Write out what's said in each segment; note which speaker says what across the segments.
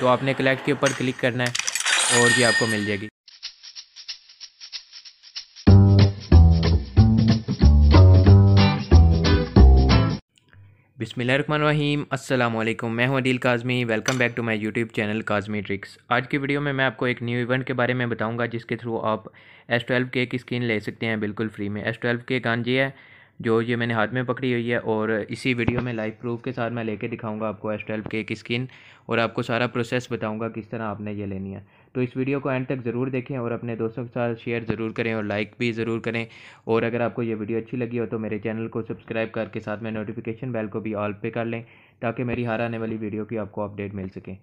Speaker 1: तो आपने कलेक्ट के ऊपर क्लिक करना है और ये आपको मिल जाएगी रहीम अल्लाम मैं हूं Adeel Kazmi welcome back to my YouTube channel Kazmi tricks आज की वीडियो में मैं आपको एक न्यू इवेंट के बारे में बताऊंगा जिसके थ्रू आप एस ट्वेल्व के की स्क्रीन ले सकते हैं बिल्कुल फ्री में एस ट्वेल्व के गन जी है जो ये मैंने हाथ में पकड़ी हुई है और इसी वीडियो में लाइव प्रूफ के साथ मैं लेके दिखाऊंगा आपको एस ट्वेल्व के एक स्किन और आपको सारा प्रोसेस बताऊंगा किस तरह आपने ये लेनी है तो इस वीडियो को एंड तक ज़रूर देखें और अपने दोस्तों के साथ शेयर ज़रूर करें और लाइक भी ज़रूर करें और अगर आपको ये वीडियो अच्छी लगी हो तो मेरे चैनल को सब्सक्राइब करके साथ में नोटिफिकेशन बेल को भी ऑल पे कर लें ताकि मेरी हार आने वाली वीडियो की आपको अपडेट मिल सके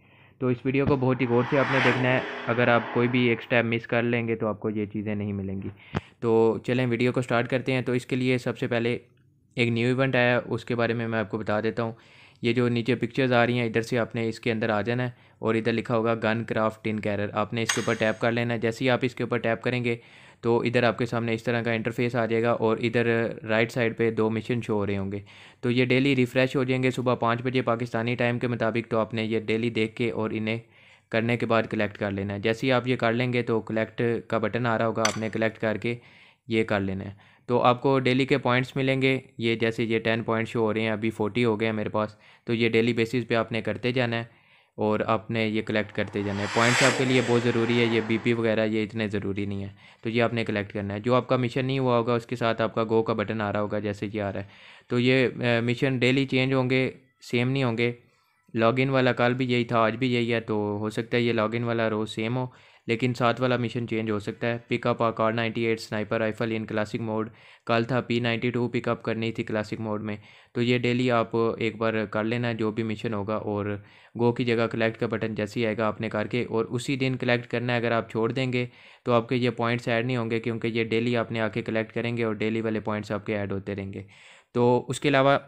Speaker 1: तो इस वीडियो को बहुत ही गौर से आपने देखना है अगर आप कोई भी एक स्टेप मिस कर लेंगे तो आपको ये चीज़ें नहीं मिलेंगी तो चलें वीडियो को स्टार्ट करते हैं तो इसके लिए सबसे पहले एक न्यू इवेंट आया उसके बारे में मैं आपको बता देता हूँ ये जो नीचे पिक्चर्स आ रही हैं इधर से आपने इसके अंदर आ जाना है और इधर लिखा होगा गन क्राफ्ट इन कैरर आपने इसके ऊपर टैप कर लेना है जैसे ही आप इसके ऊपर टैप करेंगे तो इधर आपके सामने इस तरह का इंटरफेस आ जाएगा और इधर राइट साइड पे दो मिशन शो हो रहे होंगे तो ये डेली रिफ़्रेश हो जाएंगे सुबह पाँच बजे पाकिस्तानी टाइम के मुताबिक तो आपने ये डेली देख के और इन्हें करने के बाद कलेक्ट कर लेना है जैसे ही आप ये कर लेंगे तो कलेक्ट का बटन आ रहा होगा आपने कलेक्ट करके ये कर लेना है तो आपको डेली के पॉइंट्स मिलेंगे ये जैसे ये टेन पॉइंट्स शो हो रहे हैं अभी फोर्टी हो गए हैं मेरे पास तो ये डेली बेसिस पे आपने करते जाना है और आपने ये कलेक्ट करते जाना है पॉइंट्स आपके लिए बहुत ज़रूरी है ये बीपी वगैरह ये इतने ज़रूरी नहीं है तो ये आपने कलेक्ट करना है जो आपका मिशन नहीं हुआ होगा उसके साथ आपका गो का बटन आ रहा होगा जैसे कि आ रहा है तो ये मिशन डेली चेंज होंगे सेम नहीं होंगे लॉगिन वाला कल भी यही था आज भी यही है तो हो सकता है ये लॉगिन वाला रोज़ सेम हो लेकिन साथ वाला मिशन चेंज हो सकता है पिकअप आ ninety eight sniper rifle in classic mode कल था पी नाइन्टी टू पिकअप करनी थी क्लासिक मोड में तो ये डेली आप एक बार कर लेना जो भी मिशन होगा और गो की जगह कलेक्ट का बटन जैसे ही आएगा आपने करके और उसी दिन कलेक्ट करना है अगर आप छोड़ देंगे तो आपके ये पॉइंट्स ऐड नहीं होंगे क्योंकि ये डेली आपने आके कलेक्ट करेंगे और डेली वाले पॉइंट्स आपके ऐड होते रहेंगे तो उसके अलावा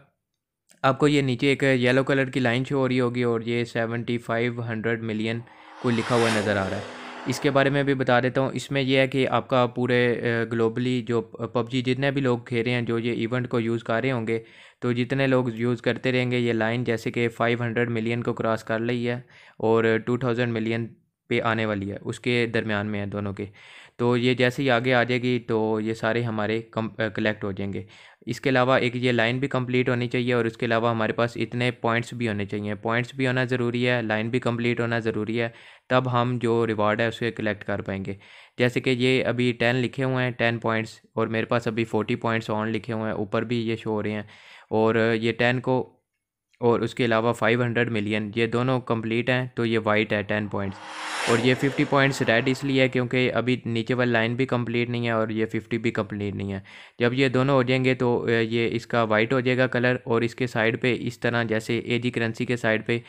Speaker 1: आपको ये नीचे एक येलो कलर की लाइन शो हो रही होगी और ये सेवेंटी फाइव हंड्रेड मिलियन को लिखा हुआ नज़र आ रहा है इसके बारे में भी बता देता हूँ इसमें यह है कि आपका पूरे ग्लोबली जो पबजी जितने भी लोग खेल रहे हैं जो ये इवेंट को यूज़ कर रहे होंगे तो जितने लोग यूज़ करते रहेंगे ये लाइन जैसे कि 500 मिलियन को क्रॉस कर ली है और 2000 मिलियन पे आने वाली है उसके दरमियान में है दोनों के तो ये जैसे ही आगे आ जाएगी तो ये सारे हमारे कम कलेक्ट हो जाएंगे इसके अलावा एक ये लाइन भी कंप्लीट होनी चाहिए और उसके अलावा हमारे पास इतने पॉइंट्स भी होने चाहिए पॉइंट्स भी होना ज़रूरी है लाइन भी कंप्लीट होना ज़रूरी है तब हम जो रिवार्ड है उसे कलेक्ट कर पाएंगे जैसे कि ये अभी टेन लिखे हुए हैं टेन पॉइंट्स और मेरे पास अभी फोर्टी पॉइंट्स ऑन लिखे हुए हैं ऊपर भी ये शो हो रहे हैं और ये टेन को और उसके अलावा 500 मिलियन ये दोनों कंप्लीट हैं तो ये वाइट है 10 पॉइंट्स और ये 50 पॉइंट्स रेड इसलिए है क्योंकि अभी नीचे वाली लाइन भी कंप्लीट नहीं है और ये 50 भी कंप्लीट नहीं है जब ये दोनों हो जाएंगे तो ये इसका वाइट हो जाएगा कलर और इसके साइड पे इस तरह जैसे ए जी करेंसी के साइड पर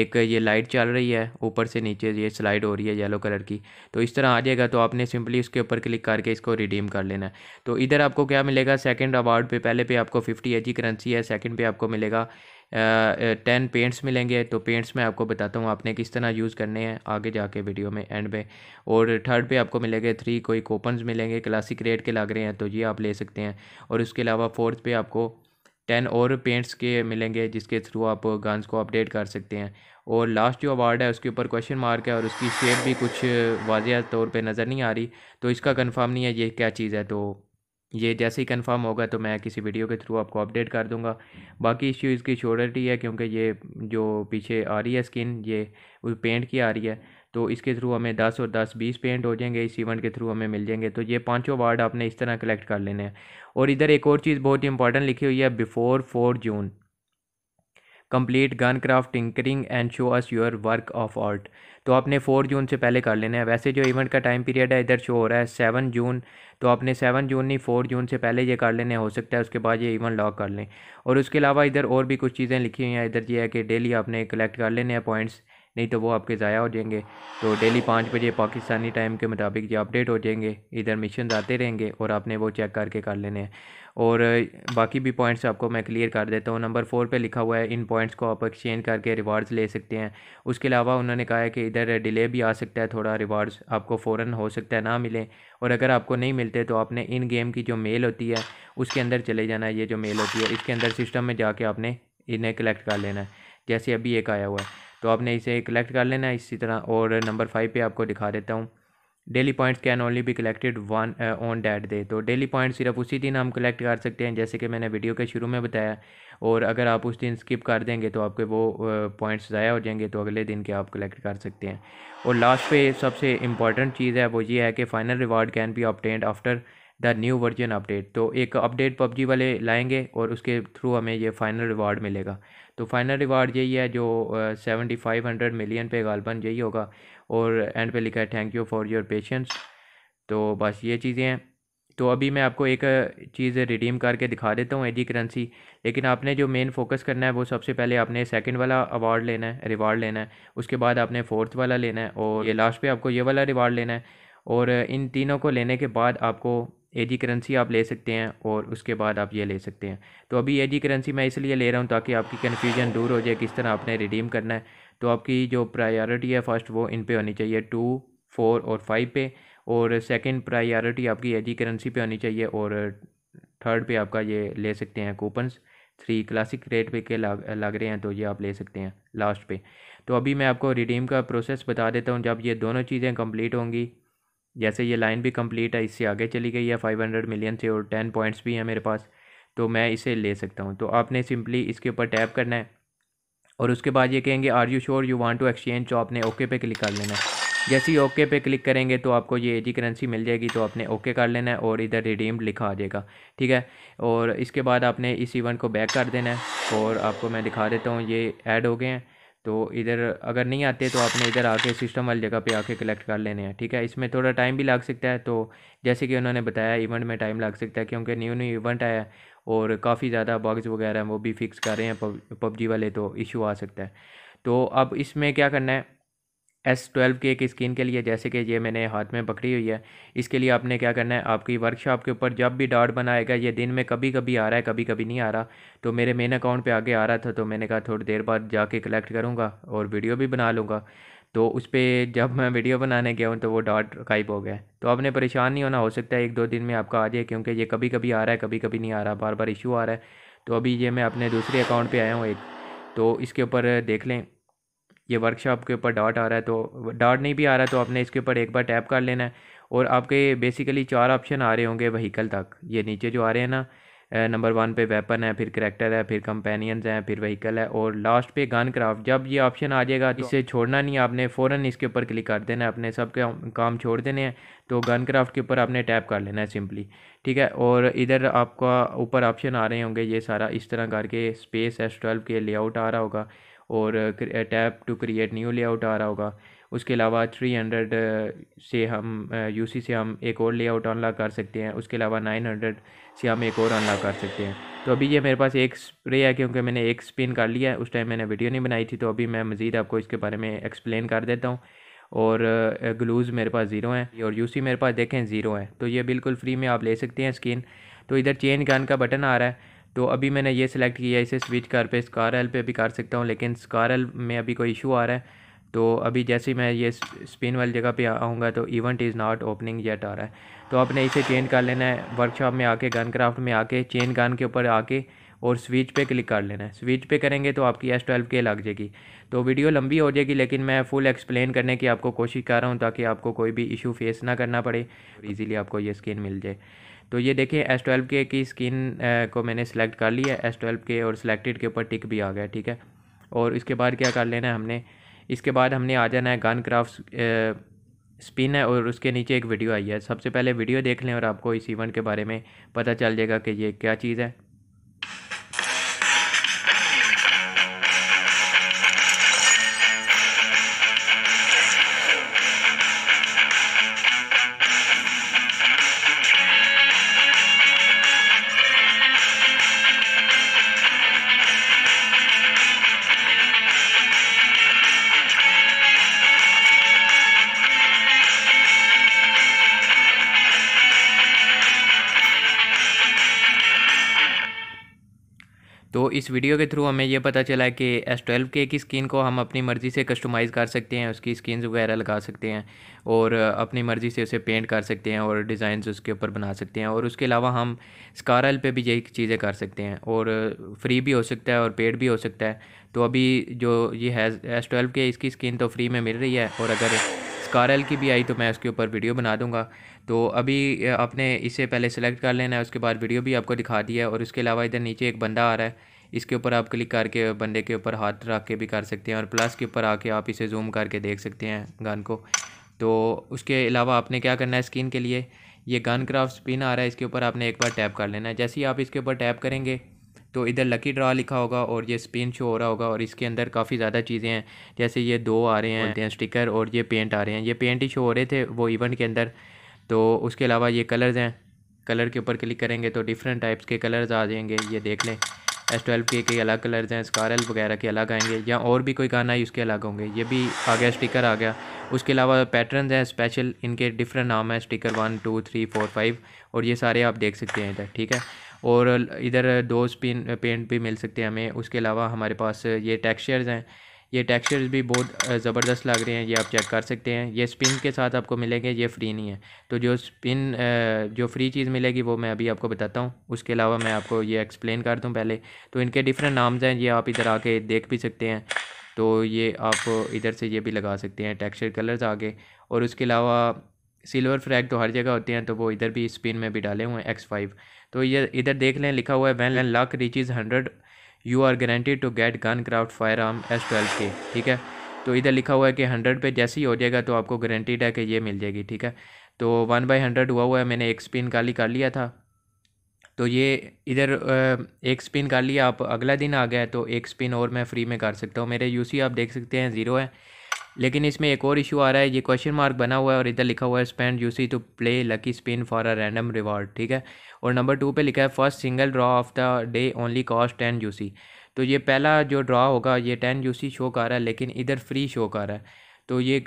Speaker 1: एक ये लाइट चल रही है ऊपर से नीचे ये स्लाइड हो रही है येलो कलर की तो इस तरह आ जाएगा तो आपने सिंपली उसके ऊपर क्लिक करके इसको रिडीम कर लेना है तो इधर आपको क्या मिलेगा सेकंड अवार्ड पे पहले पे आपको 50 एजी करेंसी है सेकंड पे आपको मिलेगा टेन पेंट्स मिलेंगे तो पेंट्स में आपको बताता हूँ आपने किस तरह यूज़ करने हैं आगे जाके वीडियो में एंड में और थर्ड पे आपको मिलेंगे थ्री कोई कोपन्स मिलेंगे क्लासिक रेट के लग रहे हैं तो ये आप ले सकते हैं और उसके अलावा फोर्थ पे आपको टेन और पेंट्स के मिलेंगे जिसके थ्रू आप गन्स को अपडेट कर सकते हैं और लास्ट जो अवार्ड है उसके ऊपर क्वेश्चन मार्क है और उसकी शेप भी कुछ वाजह तौर पर नज़र नहीं आ रही तो इसका कन्फर्म नहीं है ये क्या चीज़ है तो ये जैसे ही कंफर्म होगा तो मैं किसी वीडियो के थ्रू आपको अपडेट कर दूंगा बाकी इश्यू इसकी शोरिटी है क्योंकि ये जो पीछे आ रही है स्किन ये पेंट की आ रही है तो इसके थ्रू हमें दस और दस बीस पेंट हो जाएंगे इस इवेंट के थ्रू हमें मिल जाएंगे तो ये पांचों वार्ड आपने इस तरह कलेक्ट कर लेने हैं और इधर एक और चीज़ बहुत ही इंपॉर्टेंट लिखी हुई है before four June complete gun craft tinkering and show us your work of art तो आपने फोर जून से पहले कर लेना है वैसे जो इवेंट का टाइम पीरियड है इधर शो हो रहा है सेवन जून तो आपने सेवन जून नहीं फोर जून से पहले ये कर लेने हो सकता है उसके बाद ये इवेंट लॉक कर लें और उसके अलावा इधर और भी कुछ चीज़ें लिखी हुई हैं इधर ये है कि डेली आपने कलेक्ट कर लेने हैं पॉइंट्स नहीं तो वो आपके ज़ाया हो जाएंगे तो डेली पाँच बजे पाकिस्तानी टाइम के मुताबिक ये अपडेट हो जाएंगे इधर मिशन आते रहेंगे और आपने वो चेक करके कर लेने हैं और बाकी भी पॉइंट्स आपको मैं क्लियर कर देता हूँ नंबर फोर पे लिखा हुआ है इन पॉइंट्स को आप एक्सचेंज करके रिवार्ड्स ले सकते हैं उसके अलावा उन्होंने कहा है कि इधर डिले भी आ सकता है थोड़ा रिवार्ड्स आपको फ़ौर हो सकता है ना मिले और अगर आपको नहीं मिलते तो आपने इन गेम की जो मेल होती है उसके अंदर चले जाना है ये जो मेल होती है इसके अंदर सिस्टम में जाके आपने इन्हें कलेक्ट कर लेना है जैसे अभी एक आया हुआ है तो आपने इसे कलेक्ट कर लेना इसी तरह और नंबर फाइव पे आपको दिखा देता हूँ daily points can only be collected one on that day तो डेली पॉइंट सिर्फ उसी दिन हम कलेक्ट कर सकते हैं जैसे कि मैंने वीडियो के शुरू में बताया और अगर आप उस दिन स्किप कर देंगे तो आपके वो पॉइंट्स uh, ज़ाया हो जाएंगे तो अगले दिन के आप कलेक्ट कर सकते हैं और लास्ट पे सबसे इंपॉर्टेंट चीज़ है वो ये है कि final reward can be obtained after the new version update तो एक अपडेट पबजी वाले लाएंगे और उसके थ्रू हमें ये फाइनल रिवार्ड मिलेगा तो फाइनल रिवार्ड यही है जो सेवेंटी फाइव हंड्रेड मिलियन पे गालबन यही होगा और एंड पे लिखा है thank you for your patience तो बस ये चीज़ें हैं तो अभी मैं आपको एक चीज़ रिडीम करके दिखा देता हूँ एडी करेंसी लेकिन आपने जो मेन फोकस करना है वो सबसे पहले आपने सेकंड वाला अवार्ड लेना है रिवार्ड लेना है उसके बाद आपने फोर्थ वाला लेना है और ये लास्ट पे आपको ये वाला रिवार्ड लेना है और इन तीनों को लेने के बाद आपको ए जी करेंसी आप ले सकते हैं और उसके बाद आप ये ले सकते हैं तो अभी ए जी करेंसी मैं इसलिए ले रहा हूँ ताकि आपकी कन्फ्यूजन दूर हो जाए किस तरह आपने रिडीम करना है तो आपकी जो प्रायोरिटी है फर्स्ट वो इन पे होनी चाहिए टू फोर और फाइव पे और सेकंड प्रायोरिटी आपकी ए जी करेंसी पे होनी चाहिए और थर्ड पे आपका ये ले सकते हैं कूपन्स थ्री क्लासिक रेट पे के लग लग रहे हैं तो ये आप ले सकते हैं लास्ट पे तो अभी मैं आपको रिडीम का प्रोसेस बता देता हूँ जब ये दोनों चीज़ें कंप्लीट होंगी जैसे ये लाइन भी कंप्लीट है इससे आगे चली गई है फाइव हंड्रेड मिलियन से और टेन पॉइंट्स भी हैं मेरे पास तो मैं इसे ले सकता हूँ तो आपने सिंपली इसके ऊपर टैप करना है और उसके बाद ये कहेंगे are you sure you want to exchange तो आपने ओके पे क्लिक कर लेना है जैसे ही ओके पे क्लिक करेंगे तो आपको ये एजी करेंसी मिल जाएगी तो आपने ओके कर लेना है और इधर रिडीम्ड लिखा आ जाएगा ठीक है और इसके बाद आपने इस इवेंट को बैक कर देना है और आपको मैं दिखा देता हूँ ये ऐड हो गए हैं तो इधर अगर नहीं आते तो आपने इधर आके सिस्टम वाली जगह पे आके कलेक्ट कर लेने हैं ठीक है इसमें थोड़ा टाइम भी लग सकता है तो जैसे कि उन्होंने बताया इवेंट में टाइम लग सकता है क्योंकि न्यू न्यू इवेंट आया और काफ़ी ज़्यादा बॉग्स वगैरह वो भी फिक्स कर रहे हैं पबजी वाले तो इशू आ सकता है तो अब इसमें क्या करना है एस ट्वेल्व की एक स्किन के लिए जैसे कि ये मैंने हाथ में पकड़ी हुई है इसके लिए आपने क्या करना है आपकी वर्कशॉप के ऊपर जब भी डॉट बनाएगा ये दिन में कभी कभी आ रहा है कभी कभी नहीं आ रहा तो मेरे मेन अकाउंट पे आगे आ रहा था तो मैंने कहा थोड़ी देर बाद जाके कलेक्ट करूँगा और वीडियो भी बना लूँगा तो उस पर जब मैं वीडियो बनाने गया हूँ तो वो डॉट गायब हो गया तो आपने परेशान नहीं होना हो सकता है एक दो दिन में आपका आ जाए क्योंकि ये कभी कभी आ रहा है कभी कभी नहीं आ रहा बार बार इशू आ रहा है तो अभी ये मैं अपने दूसरे अकाउंट पर आया हूँ एक तो इसके ऊपर देख लें ये वर्कशॉप के ऊपर डॉट आ रहा है तो डॉट नहीं भी आ रहा है तो आपने इसके ऊपर एक बार टैप कर लेना है और आपके बेसिकली चार ऑप्शन आ रहे होंगे वहीकल तक ये नीचे जो आ रहे हैं ना नंबर वन पे वेपन है फिर करेक्टर है फिर कंपेनियंस हैं फिर वहीकल है और लास्ट पे गन क्राफ्ट जब ये ऑप्शन आ जाएगा तो इसे छोड़ना नहीं आपने फ़ौरन इसके ऊपर क्लिक कर देना है अपने सब काम छोड़ देने हैं तो गन क्राफ्ट के ऊपर आपने टैप कर लेना है सिंपली ठीक है और इधर आपका ऊपर ऑप्शन आ रहे होंगे ये सारा इस तरह करके space S twelve K layout आ रहा होगा और tap to create new layout आ रहा होगा उसके अलावा थ्री हंड्रेड से हम यूसी से हम एक और लेआउट अनलॉक कर सकते हैं उसके अलावा नाइन हंड्रेड से हम एक और अनलॉक कर सकते हैं तो अभी ये मेरे पास एक स्प्रे है क्योंकि मैंने एक स्पिन कर लिया है उस टाइम मैंने वीडियो नहीं बनाई थी तो अभी मैं मज़ीद आपको इसके बारे में एक्सप्लेन कर देता हूँ और ग्लूज़ मेरे पास ज़ीरो हैं और यू मेरे पास देखें ज़ीरो हैं तो ये बिल्कुल फ्री में आप ले सकते हैं स्किन तो इधर चेंज गन का बटन आ रहा है तो अभी मैंने ये सिलेक्ट किया इसे स्विच कर पे स्कार एल पे भी कर सकता हूँ लेकिन स्कार एल में अभी कोई इशू आ रहा है तो अभी जैसे ही मैं ये स्पिन वाली जगह पे आऊँगा तो event is not opening yet आ रहा है तो आपने इसे चेंज कर लेना है वर्कशॉप में आके गन क्राफ्ट में आके चेन गन के ऊपर आके और स्विच पे क्लिक कर लेना है स्विच पे करेंगे तो आपकी एस ट्वेल्व के लग जाएगी तो वीडियो लंबी हो जाएगी लेकिन मैं फुल एक्सप्लेन करने की आपको कोशिश कर रहा हूँ ताकि आपको कोई भी इशू फेस ना करना पड़े ईज़िली आपको ये स्किन मिल जाए तो ये देखिए एस ट्वेल्व के की स्किन को मैंने सेलेक्ट कर लिया है एस ट्वेल्व के और सिलेक्टेड के ऊपर टिक भी आ गया ठीक है और इसके बाद क्या कर लेना है हमने इसके बाद हमने आ जाना है गन क्राफ्ट स्पिन है और उसके नीचे एक वीडियो आई है सबसे पहले वीडियो देख लें और आपको इस इवेंट के बारे में पता चल जाएगा कि ये क्या चीज़ है इस वीडियो के थ्रू हमें ये पता चला कि एस ट्वेल्व के की स्किन को हम अपनी मर्ज़ी से कस्टमाइज़ कर सकते हैं उसकी स्किन वगैरह लगा सकते हैं और अपनी मर्ज़ी से उसे पेंट कर सकते हैं और डिज़ाइन उसके ऊपर बना सकते हैं और उसके अलावा हम स्कारल पे भी यही चीज़ें कर सकते हैं और फ्री भी हो सकता है और पेड भी हो सकता है तो अभी जो ये है एस ट्वेल्व के इसकी स्किन तो फ्री में मिल रही है और अगर स्कारल की भी आई तो मैं उसके ऊपर वीडियो बना दूंगा तो अभी आपने इसे पहले सेलेक्ट कर लेना है उसके बाद वीडियो भी आपको दिखा दिया है और उसके अलावा इधर नीचे एक बंदा आ रहा है इसके ऊपर आप क्लिक करके बंदे के ऊपर हाथ रख के भी कर सकते हैं और प्लस के ऊपर आके आप इसे जूम करके देख सकते हैं गन को तो उसके अलावा आपने क्या करना है स्किन के लिए ये गन क्राफ्ट स्पिन आ रहा है इसके ऊपर आपने एक बार टैप कर लेना है जैसे ही आप इसके ऊपर टैप करेंगे तो इधर लकी ड्रा लिखा होगा और ये स्पिन शो हो रहा होगा और इसके अंदर काफ़ी ज़्यादा चीज़ें हैं जैसे ये दो आ रहे हैं स्टिकर और ये पेंट आ रहे हैं ये पेंट ही शो हो रहे थे वो इवेंट के अंदर तो उसके अलावा ये कलर्स हैं कलर के ऊपर क्लिक करेंगे तो डिफरेंट टाइप्स के कलर्स आ जाएंगे ये देख लें एस ट्वेल्व के कई अलग कलर्स हैं स्कारल वगैरह के अलग आएंगे या और भी कोई गाना है उसके अलग होंगे ये भी आ गया स्टिकर आ गया उसके अलावा पैटर्न हैं स्पेशल इनके डिफरेंट नाम हैं sticker one two three four five और ये सारे आप देख सकते हैं इधर ठीक है और इधर दो स्पिन पेंट भी मिल सकते हैं हमें उसके अलावा हमारे पास ये टेक्सचर्स हैं ये टेक्सचर्स भी बहुत ज़बरदस्त लग रहे हैं ये आप चेक कर सकते हैं ये स्पिन के साथ आपको मिलेंगे ये फ्री नहीं है तो जो स्पिन जो फ्री चीज़ मिलेगी वो मैं अभी आपको बताता हूँ उसके अलावा मैं आपको ये एक्सप्लेन कर दूँ पहले तो इनके डिफरेंट नाम्स हैं ये आप इधर आके देख भी सकते हैं तो ये आप इधर से ये भी लगा सकते हैं टेक्सचर कलर्स आगे और उसके अलावा सिल्वर फ्रैग तो हर जगह होते हैं तो वो इधर भी स्पिन में भी डाले हुए हैं एक्स फाइव तो ये इधर देख लें लिखा हुआ है when luck reaches hundred you are guaranteed to get gun craft firearm S twelve K ठीक है तो इधर लिखा हुआ है कि हंड्रेड पे जैसे ही हो जाएगा तो आपको गारंटीड है कि ये मिल जाएगी ठीक है तो वन बाई हंड्रेड हुआ हुआ है मैंने एक स्पिन काली कर लिया था तो ये इधर एक स्पिन कर लिया आप अगला दिन आ गया तो एक स्पिन और मैं फ्री में कर सकता हूँ मेरे यूसी आप देख सकते हैं ज़ीरो है लेकिन इसमें एक और इशू आ रहा है ये क्वेश्चन मार्क बना हुआ है और इधर लिखा हुआ है spend UC to play lucky spin for a random reward ठीक है और नंबर टू पे लिखा है first single draw of the day only cost ten UC तो ये पहला जो ड्रॉ होगा ये टेन यूसी शो कर रहा है लेकिन इधर फ्री शो कर रहा है तो ये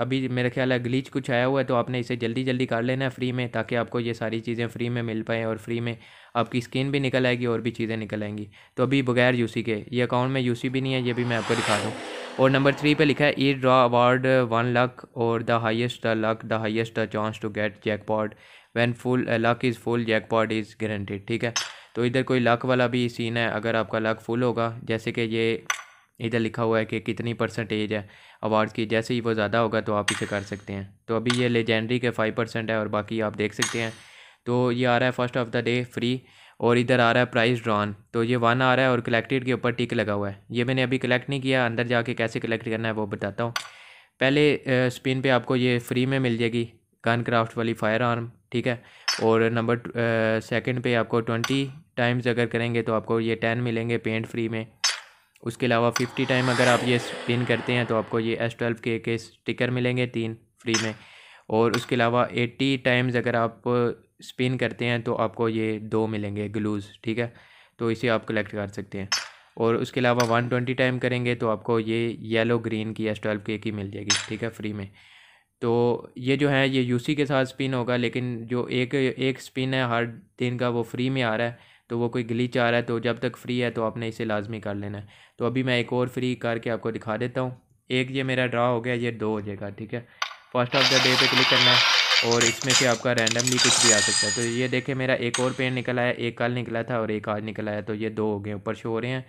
Speaker 1: अभी मेरा ख्याल है ग्लीच कुछ आया हुआ है तो आपने इसे जल्दी जल्दी कर लेना है फ्री में ताकि आपको ये सारी चीज़ें फ्री में मिल पाएँ और फ्री में आपकी स्किन भी निकल आएगी और भी चीज़ें निकल आएंगी तो अभी बगैर यूसी के ये अकाउंट में यूसी भी नहीं है ये भी मैं आपको दिखा दूँ और नंबर थ्री पे लिखा है each draw award one luck और the highest the luck the highest the chance to get jackpot when full luck is full jackpot is guaranteed ठीक है तो इधर कोई लक वाला भी सीन है अगर आपका लक फुल होगा जैसे कि ये इधर लिखा हुआ है कि कितनी परसेंटेज है अवार्ड की जैसे ही वो ज़्यादा होगा तो आप इसे कर सकते हैं तो अभी ये लेजेंडरी के फाइव परसेंट है और बाकी आप देख सकते हैं तो ये आ रहा है first of the day free और इधर आ रहा है प्राइस ड्रॉन तो ये वन आ रहा है और कलेक्टेड के ऊपर टिक लगा हुआ है ये मैंने अभी कलेक्ट नहीं किया अंदर जाके कैसे कलेक्ट करना है वो बताता हूँ पहले स्पिन पे आपको ये फ्री में मिल जाएगी गन क्राफ्ट वाली फायर आर्म ठीक है और नंबर सेकंड पे आपको ट्वेंटी टाइम्स अगर करेंगे तो आपको ये टेन मिलेंगे पेंट फ्री में उसके अलावा फिफ्टी टाइम अगर आप ये स्पिन करते हैं तो आपको ये एस ट्वेल्व के स्टिकर मिलेंगे तीन फ्री में और उसके अलावा एट्टी टाइम्स अगर आप स्पिन करते हैं तो आपको ये दो मिलेंगे ग्लूज़ ठीक है तो इसे आप कलेक्ट कर सकते हैं और उसके अलावा वन ट्वेंटी टाइम करेंगे तो आपको ये येलो ग्रीन की एस ट्वेल्व के की मिल जाएगी ठीक है फ्री में तो ये जो है ये यूसी के साथ स्पिन होगा लेकिन जो एक एक स्पिन है हर दिन का वो फ्री में आ रहा है तो वो कोई ग्लीच आ रहा है तो जब तक फ्री है तो आपने इसे लाजमी कर लेना है तो अभी मैं एक और फ्री करके आपको दिखा देता हूँ एक ये मेरा ड्रा हो गया ये दो हो जाएगा ठीक है फर्स्ट ऑफ द डे पे क्लिक करना है और इसमें से आपका रैंडमली कुछ भी आ सकता है तो ये देखें मेरा एक और पेन निकला है एक कल निकला था और एक आज निकला है तो ये दो हो गए ऊपर शो हो रहे हैं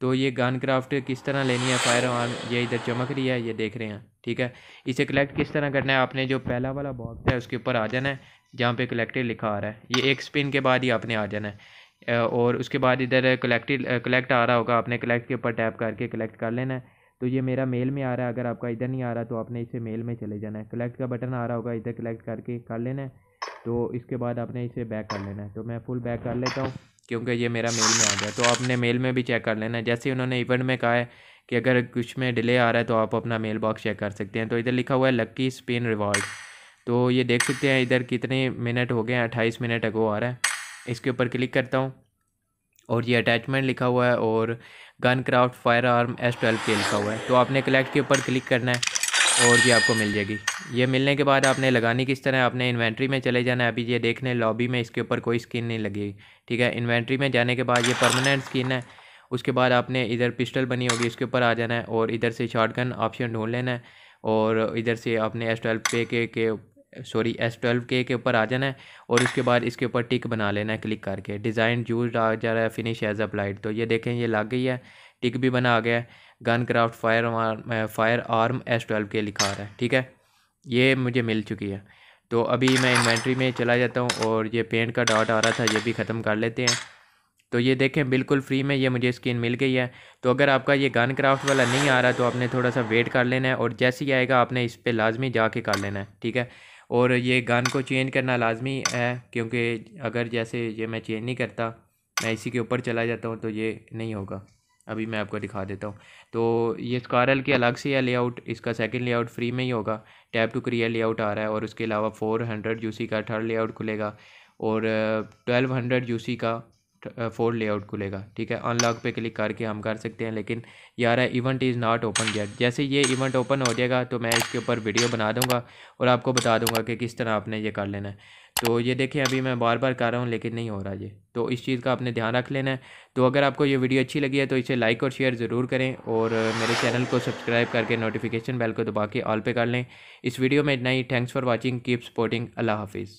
Speaker 1: तो ये गन क्राफ्ट किस तरह लेनी है फायर आर्म ये इधर चमक रही है ये देख रहे हैं ठीक है इसे कलेक्ट किस तरह करना है आपने जो पहला वाला बॉक्स है उसके ऊपर आ जाना है जहाँ पे कलेक्टेड लिखा आ रहा है ये एक स्पिन के बाद ही आपने आ जाना है और उसके बाद इधर कलेक्टेड कलेक्ट आ रहा होगा आपने कलेक्ट के ऊपर टैप करके कलेक्ट कर लेना है तो ये मेरा मेल में आ रहा है अगर आपका इधर नहीं आ रहा तो आपने इसे मेल में चले जाना है कलेक्ट का बटन आ रहा होगा इधर कलेक्ट करके कर लेना है तो इसके बाद आपने इसे बैक कर लेना है तो मैं फुल बैक कर लेता हूँ क्योंकि ये मेरा मेल में आ गया तो आपने मेल में भी चेक कर लेना है जैसे उन्होंने इवेंट में कहा है कि अगर कुछ में डिले आ रहा है तो आप अपना मेल बॉक्स चेक कर सकते हैं तो इधर लिखा हुआ है लक्की स्पिन रिवॉर्ड तो ये देख सकते हैं इधर कितने मिनट हो गए हैं अट्ठाईस मिनट अगो आ रहा है इसके ऊपर क्लिक करता हूँ और ये अटैचमेंट लिखा हुआ है और gun craft firearm S twelve K लिखा हुआ है तो आपने कलेक्ट के ऊपर क्लिक करना है और ये आपको मिल जाएगी ये मिलने के बाद आपने लगानी किस तरह आपने इन्वेंट्री में चले जाना है अभी ये देखने लॉबी में इसके ऊपर कोई स्किन नहीं लगेगी ठीक है इन्वेंट्री में जाने के बाद ये परमानेंट स्किन है उसके बाद आपने इधर पिस्टल बनी होगी इसके ऊपर आ जाना है और इधर से शॉटगन ऑप्शन ढूंढ लेना है और इधर से आपने एस ट्वेल्व पे के सॉरी एस ट्वेल्व के के ऊपर आ जाना है और उसके बाद इसके ऊपर टिक बना लेना है क्लिक करके डिज़ाइन यूज आ जा रहा है फिनिश एज अप्लाइड तो ये देखें ये लग गई है टिक भी बना आ गया है gun craft fire firearm S twelve K लिखा रहा है ठीक है ये मुझे मिल चुकी है तो अभी मैं इन्वेंट्री में चला जाता हूँ और ये पेंट का डॉट आ रहा था ये भी ख़त्म कर लेते हैं तो ये देखें बिल्कुल फ्री में ये मुझे स्किन मिल गई है तो अगर आपका ये गन क्राफ्ट वाला नहीं आ रहा तो आपने थोड़ा सा वेट कर लेना है और जैसे ही आएगा आपने इस पर लाजमी जा कर लेना है ठीक है और ये गन को चेंज करना लाजमी है क्योंकि अगर जैसे ये मैं चेंज नहीं करता मैं इसी के ऊपर चला जाता हूँ तो ये नहीं होगा अभी मैं आपको दिखा देता हूँ तो ये स्कारल के अलग से है लेआउट इसका सेकंड लेआउट फ्री में ही होगा टैप टू क्रिया लेआउट आ रहा है और उसके अलावा फोर हंड्रेड यूसी का थर्ड लेआउट खुलेगा और ट्वेल्व हंड्रेड यूसी का फोर लेआउट खुलेगा ठीक है अनलॉक पे क्लिक करके हम कर सकते हैं लेकिन यार event is not open yet जैसे ये इवेंट ओपन हो जाएगा तो मैं इसके ऊपर वीडियो बना दूंगा और आपको बता दूंगा कि किस तरह आपने ये कर लेना है तो ये देखें अभी मैं बार बार कर रहा हूँ लेकिन नहीं हो रहा ये तो इस चीज़ का आपने ध्यान रख लेना है तो अगर आपको ये वीडियो अच्छी लगी है तो इसे लाइक और शेयर ज़रूर करें और मेरे चैनल को सब्सक्राइब करके नोटिफिकेशन बेल को दबा के ऑल पे कर लें इस वीडियो में इतना ही thanks for watching keep supporting अल्लाह हाफिज़